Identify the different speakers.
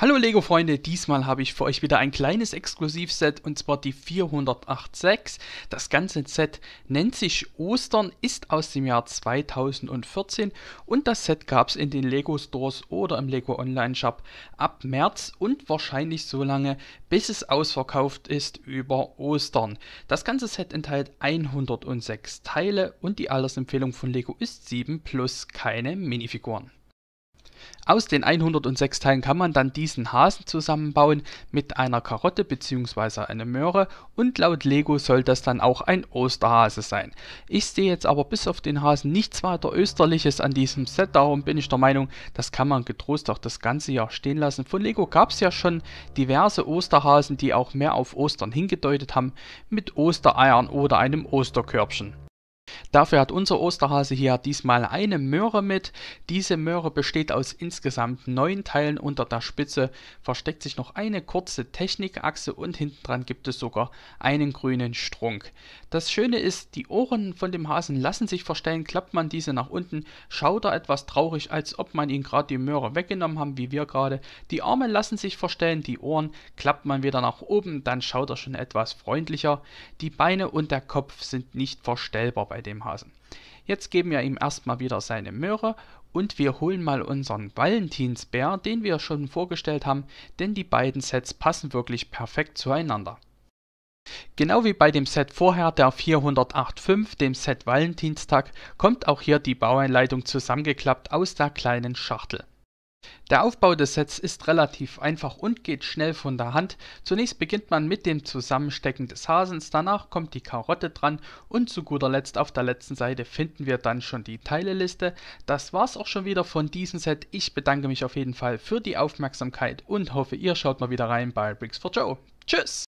Speaker 1: Hallo Lego-Freunde, diesmal habe ich für euch wieder ein kleines Exklusivset und zwar die 408.6. Das ganze Set nennt sich Ostern, ist aus dem Jahr 2014 und das Set gab es in den Lego Stores oder im Lego Online Shop ab März und wahrscheinlich so lange, bis es ausverkauft ist über Ostern. Das ganze Set enthält 106 Teile und die Altersempfehlung von Lego ist 7 plus keine Minifiguren. Aus den 106 Teilen kann man dann diesen Hasen zusammenbauen mit einer Karotte bzw. einer Möhre und laut Lego soll das dann auch ein Osterhase sein. Ich sehe jetzt aber bis auf den Hasen nichts weiter Österliches an diesem Set, darum bin ich der Meinung, das kann man getrost auch das ganze Jahr stehen lassen. Von Lego gab es ja schon diverse Osterhasen, die auch mehr auf Ostern hingedeutet haben, mit Ostereiern oder einem Osterkörbchen. Dafür hat unser Osterhase hier diesmal eine Möhre mit. Diese Möhre besteht aus insgesamt neun Teilen. Unter der Spitze versteckt sich noch eine kurze Technikachse und hinten dran gibt es sogar einen grünen Strunk. Das Schöne ist, die Ohren von dem Hasen lassen sich verstellen. Klappt man diese nach unten, schaut er etwas traurig, als ob man ihn gerade die Möhre weggenommen haben, wie wir gerade. Die Arme lassen sich verstellen, die Ohren klappt man wieder nach oben, dann schaut er schon etwas freundlicher. Die Beine und der Kopf sind nicht verstellbar bei dem dem Hasen. Jetzt geben wir ihm erstmal wieder seine Möhre und wir holen mal unseren Valentinsbär, den wir schon vorgestellt haben, denn die beiden Sets passen wirklich perfekt zueinander. Genau wie bei dem Set vorher, der 408.5, dem Set Valentinstag, kommt auch hier die Baueinleitung zusammengeklappt aus der kleinen Schachtel. Der Aufbau des Sets ist relativ einfach und geht schnell von der Hand. Zunächst beginnt man mit dem Zusammenstecken des Hasens, danach kommt die Karotte dran und zu guter Letzt auf der letzten Seite finden wir dann schon die Teileliste. Das war's auch schon wieder von diesem Set. Ich bedanke mich auf jeden Fall für die Aufmerksamkeit und hoffe, ihr schaut mal wieder rein bei Bricks for Joe. Tschüss!